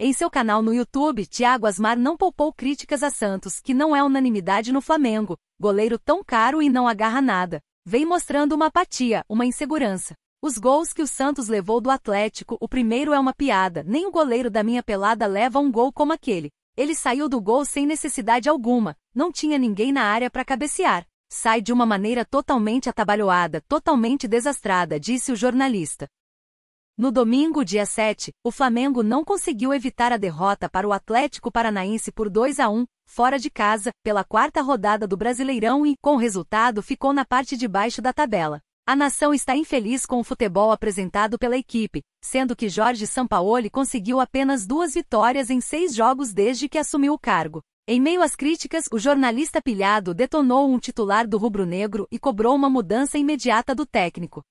Em seu canal no YouTube, Thiago Asmar não poupou críticas a Santos, que não é unanimidade no Flamengo, goleiro tão caro e não agarra nada. Vem mostrando uma apatia, uma insegurança. Os gols que o Santos levou do Atlético, o primeiro é uma piada, nem o goleiro da minha pelada leva um gol como aquele. Ele saiu do gol sem necessidade alguma, não tinha ninguém na área para cabecear. Sai de uma maneira totalmente atabalhoada, totalmente desastrada, disse o jornalista. No domingo, dia 7, o Flamengo não conseguiu evitar a derrota para o Atlético Paranaense por 2 a 1, fora de casa, pela quarta rodada do Brasileirão e, com resultado, ficou na parte de baixo da tabela. A nação está infeliz com o futebol apresentado pela equipe, sendo que Jorge Sampaoli conseguiu apenas duas vitórias em seis jogos desde que assumiu o cargo. Em meio às críticas, o jornalista pilhado detonou um titular do rubro-negro e cobrou uma mudança imediata do técnico.